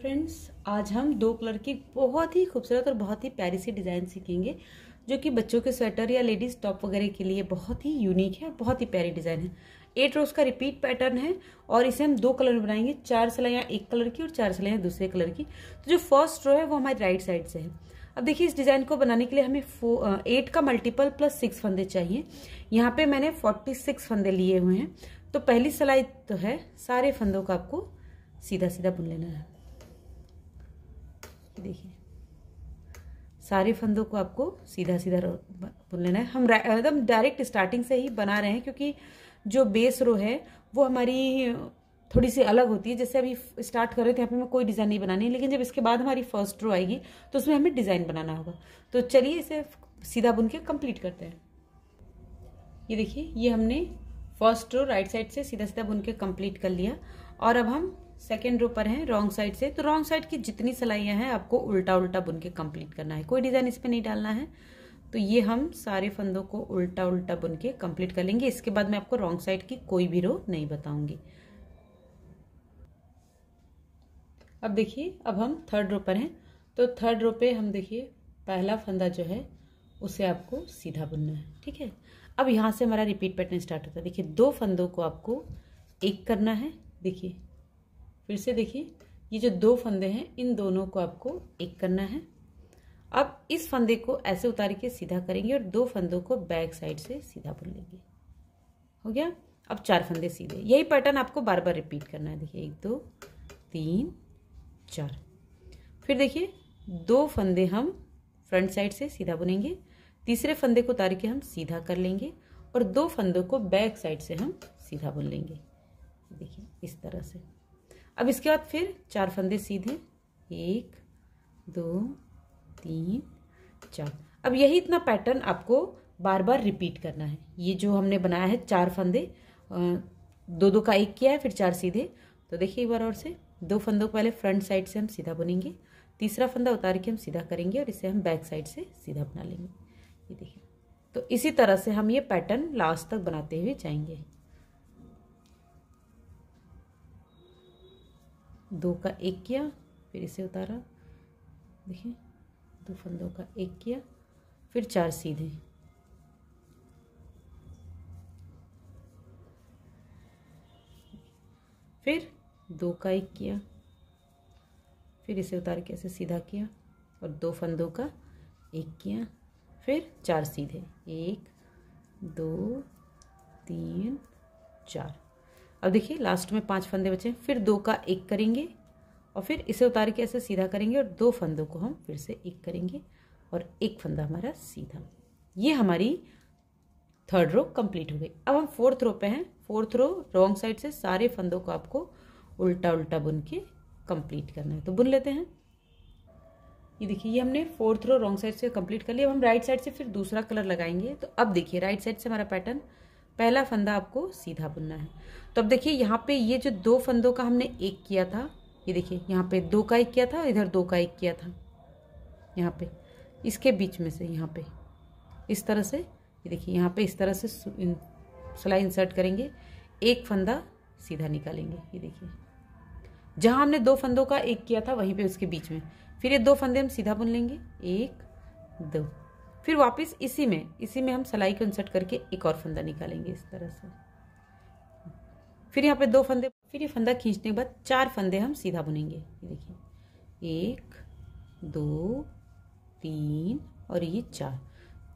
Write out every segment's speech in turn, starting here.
friends आज हम दो कलर की बहुत ही खूबसूरत और बहुत ही प्यारी सी डिज़ाइन सीखेंगे जो कि बच्चों के स्वेटर या लेडीज़ टॉप वगैरह के लिए बहुत ही यूनिक है बहुत ही प्यारी डिज़ाइन है एट रोज का रिपीट पैटर्न है और इसे हम दो कलर में बनाएंगे चार सिलाइयाँ एक कलर की और चार सिलाइयाँ दूसरे कलर की तो जो फर्स्ट रो है वो हमारी राइट साइड से है अब देखिए इस डिज़ाइन को बनाने के लिए हमें फो एट का मल्टीपल प्लस सिक्स फंदे चाहिए यहाँ पे मैंने फोर्टी सिक्स फंदे लिए हुए हैं तो पहली सिलाई तो है सारे फंदों का आपको सीधा सीधा बुन लेना है देखिए सारे फंदों को आपको सीधा सीधा बुन लेना है हम एकदम डायरेक्ट स्टार्टिंग से ही बना रहे हैं क्योंकि जो बेस रो है वो हमारी थोड़ी सी अलग होती है जैसे अभी स्टार्ट कर रहे थे यहाँ पे हमें कोई डिज़ाइन नहीं बनानी है लेकिन जब इसके बाद हमारी फर्स्ट रो आएगी तो उसमें हमें डिज़ाइन बनाना होगा तो चलिए इसे सीधा बुन के कंप्लीट करते हैं ये देखिए ये हमने फर्स्ट रो राइट साइड से सीधा सीधा बुन के कंप्लीट कर लिया और अब हम सेकेंड रो पर है रॉन्ग साइड से तो रॉन्ग साइड की जितनी सिलाइयाँ हैं आपको उल्टा उल्टा बुन के कंप्लीट करना है कोई डिज़ाइन इस पर नहीं डालना है तो ये हम सारे फंदों को उल्टा उल्टा बुन के कंप्लीट कर लेंगे इसके बाद मैं आपको रॉन्ग साइड की कोई भी रो नहीं बताऊंगी अब देखिए अब हम थर्ड रो पर हैं तो थर्ड रो पे हम देखिए पहला फंदा जो है उसे आपको सीधा बुनना है ठीक है अब यहाँ से हमारा रिपीट पैटर्न स्टार्ट होता है देखिए दो फंदों को आपको एक करना है देखिए फिर से देखिए ये जो दो फंदे हैं इन दोनों को आपको एक करना है अब इस फंदे को ऐसे उतार के सीधा करेंगे और दो फंदों को बैक साइड से सीधा बुन लेंगे हो गया अब चार फंदे सीधे यही पैटर्न आपको बार बार रिपीट करना है देखिए एक दो तीन चार फिर देखिए दो फंदे हम फ्रंट साइड से सीधा बुनेंगे तीसरे फंदे को उतार के हम सीधा कर लेंगे और दो फंदों को बैक साइड से हम सीधा बुन लेंगे देखिए इस तरह से अब इसके बाद फिर चार फंदे सीधे एक दो तीन चार अब यही इतना पैटर्न आपको बार बार रिपीट करना है ये जो हमने बनाया है चार फंदे दो दो का एक किया है फिर चार सीधे तो देखिए एक बार और से दो फंदों को पहले फ्रंट साइड से हम सीधा बुनेंगे तीसरा फंदा उतार के हम सीधा करेंगे और इसे हम बैक साइड से सीधा बना लेंगे ये देखिए तो इसी तरह से हम ये पैटर्न लास्ट तक बनाते हुए जाएंगे दो का एक किया फिर इसे उतारा देखिए दो फंदों का एक किया फिर चार सीधे फिर दो का एक किया फिर इसे उतार के ऐसे सीधा किया और दो फंदों का एक किया फिर चार सीधे एक दो तीन चार अब देखिए लास्ट में पांच फंदे बचे फिर दो का एक करेंगे और फिर इसे उतार के ऐसे सीधा करेंगे और दो फंदों को हम फिर से एक करेंगे और एक फंदा हमारा सीधा ये हमारी थर्ड रो कंप्लीट हो गई अब हम फोर्थ रो पे हैं फोर्थ रो रॉन्ग साइड से सारे फंदों को आपको उल्टा उल्टा बुन के कंप्लीट करना है तो बुन लेते हैं ये देखिए ये हमने फोर्थ रो रॉन्ग साइड से कंप्लीट कर लिया अब हम राइट साइड से फिर दूसरा कलर लगाएंगे तो अब देखिए राइट साइड से हमारा पैटर्न पहला फंदा आपको सीधा बुनना है तो अब देखिए यहाँ पे ये जो दो फंदों का हमने एक किया था ये देखिए यहाँ पे दो का एक किया था इधर दो का एक किया था यहाँ पे इसके बीच में से यहाँ पे इस तरह से ये देखिए यहाँ पे इस तरह से सिलाई इंसर्ट करेंगे एक फंदा सीधा निकालेंगे ये देखिए जहाँ हमने दो फंदों का एक किया था वहीं पे उसके बीच में फिर ये दो फंदे हम सीधा बुन लेंगे एक दो फिर वापस इसी में इसी में हम सलाई को इंसर्ट करके एक और फंदा निकालेंगे इस तरह से फिर यहाँ पे दो फंदे फिर ये फंदा खींचने के बाद चार फंदे हम सीधा बुनेंगे ये देखिए एक दो तीन और ये चार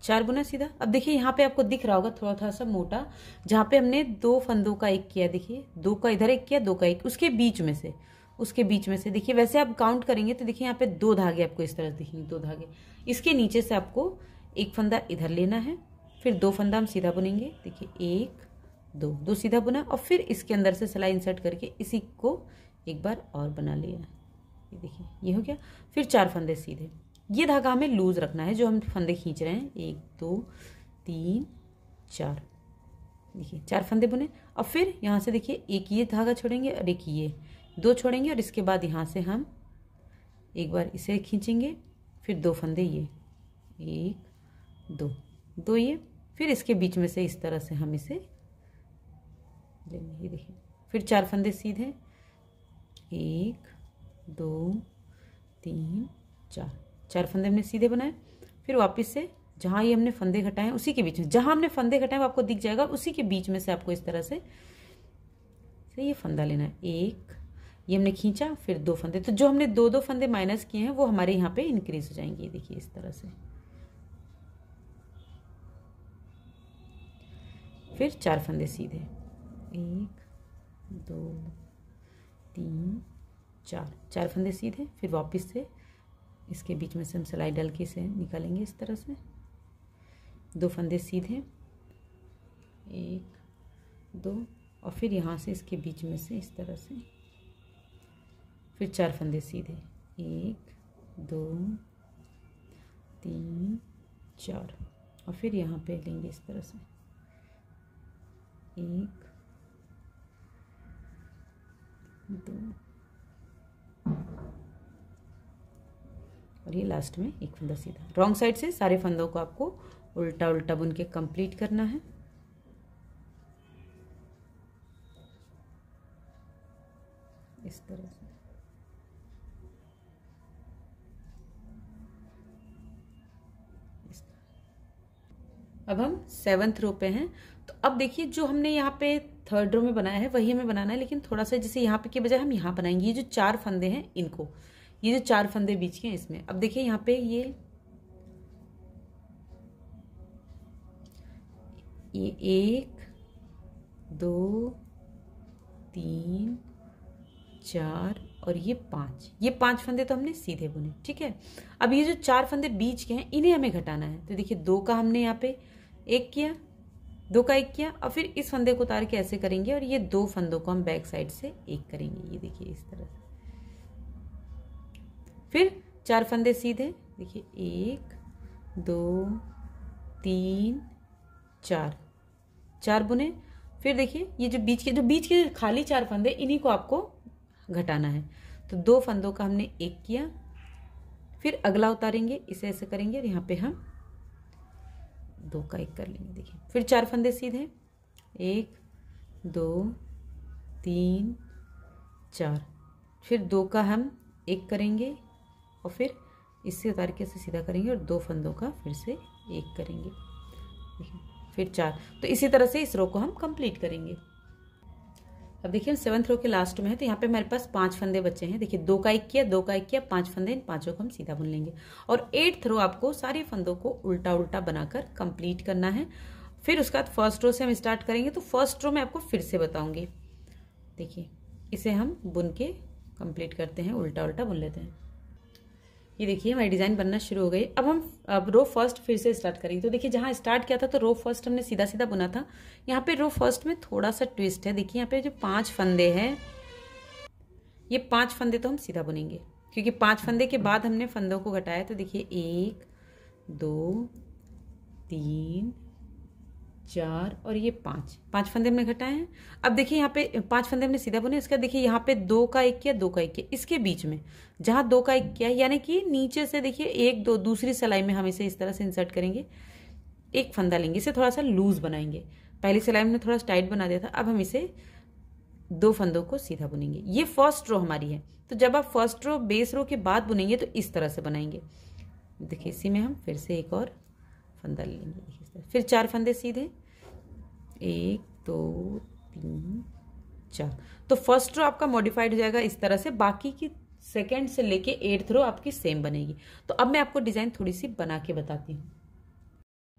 चार बुना सीधा अब देखिए यहाँ पे आपको दिख रहा होगा थोड़ा थोड़ा सा मोटा जहाँ पे हमने दो फंदों का एक किया देखिए दो का इधर एक किया दो का एक उसके बीच में से उसके बीच में से देखिए वैसे आप काउंट करेंगे तो देखिए यहाँ पे दो धागे आपको इस तरह दिखेंगे दो धागे इसके नीचे से आपको एक फंदा इधर लेना है फिर दो फंदा हम सीधा बुनेंगे देखिए एक दो दो सीधा बुना और फिर इसके अंदर से सिलाई इंसर्ट करके इसी को एक बार और बना लिया ये देखिए ये हो गया फिर चार फंदे सीधे ये धागा हमें लूज रखना है जो हम फंदे खींच रहे हैं एक दो तीन चार देखिए चार फंदे बुने और फिर यहाँ से देखिए एक ये धागा छोड़ेंगे और एक ये दो छोड़ेंगे और इसके बाद यहाँ से हम एक बार इसे खींचेंगे फिर दो फंदे ये एक दो दो ये फिर इसके बीच में से इस तरह से हम इसे लेंगे ये देखिए फिर चार फंदे सीधे एक दो तीन चार चार फंदे हमने सीधे बनाए फिर वापस से जहाँ ये हमने फंदे घटाए उसी के बीच में जहाँ हमने फंदे घटाए वो आपको दिख जाएगा उसी के बीच में से आपको इस तरह से से ये फंदा लेना है एक ये हमने खींचा फिर दो फंदे तो जो हमने दो दो फंदे माइनस किए हैं वो हमारे यहाँ पे इंक्रीज हो जाएंगे ये देखिए इस तरह से फिर चार फंदे सीधे एक दो तीन चार चार फंदे सीधे फिर वापस से इसके बीच में से हम सिलाई डल के से निकालेंगे इस तरह से दो फंदे सीधे एक दो और फिर यहाँ से इसके बीच में से इस तरह से फिर चार फंदे सीधे एक दो तीन चार और फिर यहाँ पे लेंगे इस तरह से एक दो और ये लास्ट में एक फंदा सीधा रॉन्ग साइड से सारे फंदों को आपको उल्टा उल्टा बुन के कंप्लीट करना है इस तरह से अब हम सेवन्थ रो पे हैं तो अब देखिए जो हमने यहाँ पे थर्ड रो में बनाया है वही हमें बनाना है लेकिन थोड़ा सा जैसे यहाँ पे के बजाय हम यहाँ बनाएंगे ये जो चार फंदे हैं इनको ये जो चार फंदे बीच के हैं इसमें अब देखिए यहाँ पे ये ये एक दो तीन चार और ये पांच ये पांच फंदे तो हमने सीधे बुने ठीक है अब ये जो चार फंदे बीच के हैं इन्हें हमें घटाना है तो देखिए दो का हमने यहाँ पे एक किया दो का एक किया और फिर इस फंदे को उतार के ऐसे करेंगे और ये दो फंदों को हम बैक साइड से एक करेंगे ये देखिए इस तरह से फिर चार फंदे सीधे देखिए एक दो तीन चार चार बुने फिर देखिए ये जो बीच के जो बीच के खाली चार फंदे इन्हीं को आपको घटाना है तो दो फंदों का हमने एक किया फिर अगला उतारेंगे इसे ऐसे करेंगे और यहाँ पे हम दो का एक कर लेंगे देखिए फिर चार फंदे सीधे एक दो तीन चार फिर दो का हम एक करेंगे और फिर उतार के से सीधा करेंगे और दो फंदों का फिर से एक करेंगे देखिए फिर चार तो इसी तरह से इस रो को हम कंप्लीट करेंगे अब देखिए हम सेवन थ्रो के लास्ट में है तो यहाँ पे हमारे पास पांच फंदे बचे हैं देखिए दो का एक किया दो का एक किया पांच फंदे इन पांचों को हम सीधा बुन लेंगे और एट थ्रो आपको सारे फंदों को उल्टा उल्टा बनाकर कंप्लीट करना है फिर उसके बाद फर्स्ट रो से हम स्टार्ट करेंगे तो फर्स्ट रो में आपको फिर से बताऊंगी देखिए इसे हम बुन के कंप्लीट करते हैं उल्टा उल्टा बुन लेते हैं ये देखिए हमारी डिज़ाइन बनना शुरू हो गई अब हम अब रो फर्स्ट फिर से स्टार्ट करेंगे तो देखिए जहाँ स्टार्ट किया था तो रो फर्स्ट हमने सीधा सीधा बुना था यहाँ पे रो फर्स्ट में थोड़ा सा ट्विस्ट है देखिए यहाँ पे जो पांच फंदे हैं ये पांच फंदे तो हम सीधा बुनेंगे क्योंकि पांच फंदे के बाद हमने फंदों को घटाया तो देखिए एक दो तीन चार और ये पाँच पाँच फंदे हमने घटाए हैं अब देखिए यहाँ पे पाँच फंदे हमने सीधा बुने इसका देखिए यहाँ पे दो का एक किया दो का एक किया इसके बीच में जहाँ दो का एक किया यानी कि नीचे से देखिए एक दो दूसरी सिलाई में हम इसे इस तरह से इंसर्ट करेंगे एक फंदा लेंगे इसे थोड़ा सा लूज बनाएंगे पहली सिलाई हमने थोड़ा टाइट बना दिया था अब हम इसे दो फंदों को सीधा बुनेंगे ये फर्स्ट रो हमारी है तो जब आप फर्स्ट रो बेस रो के बाद बुनेंगे तो इस तरह से बनाएंगे देखिए इसी में हम फिर से एक और फंदा लेंगे फिर चार फंदे सीधे एक दो तीन चार तो फर्स्ट रो आपका मॉडिफाइड हो जाएगा इस तरह से बाकी की सेकेंड से लेके एट्थ रो आपकी सेम बनेगी तो अब मैं आपको डिज़ाइन थोड़ी सी बना के बताती हूँ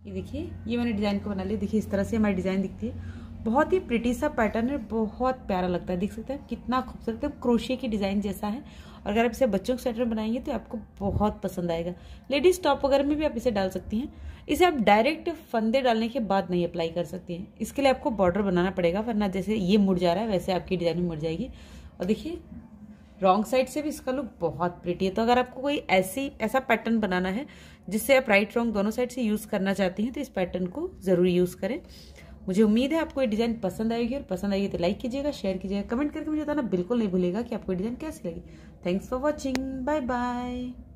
ये देखिए ये मैंने डिज़ाइन को बना लिया देखिए इस तरह से हमारी डिज़ाइन दिखती है बहुत ही प्रिटी सा पैटर्न है बहुत प्यारा लगता है देख सकते हैं कितना खूबसूरत है क्रोशिया की डिज़ाइन जैसा है और अगर आप इसे बच्चों के स्वेटर बनाएंगे तो आपको बहुत पसंद आएगा लेडीज टॉप वगैरह में भी आप इसे डाल सकती हैं इसे आप डायरेक्ट फंदे डालने के बाद नहीं अप्लाई कर सकती हैं इसके लिए आपको बॉर्डर बनाना पड़ेगा वरना जैसे ये मुड़ जा रहा है वैसे आपकी डिज़ाइन मुड़ जाएगी और देखिए रॉन्ग साइड से भी इसका लुक बहुत प्रिटी है तो अगर आपको कोई ऐसी ऐसा पैटर्न बनाना है जिससे आप राइट रॉन्ग दोनों साइड से यूज़ करना चाहती हैं तो इस पैटर्न को ज़रूर यूज़ करें मुझे उम्मीद है आपको ये डिज़ाइन पसंद आएगी और पसंद आएगी तो लाइक कीजिएगा शेयर कीजिएगा कमेंट करके मुझे बताना बिल्कुल नहीं भूलेगा कि आपको डिज़ाइन कैसी लगी thanks for watching bye bye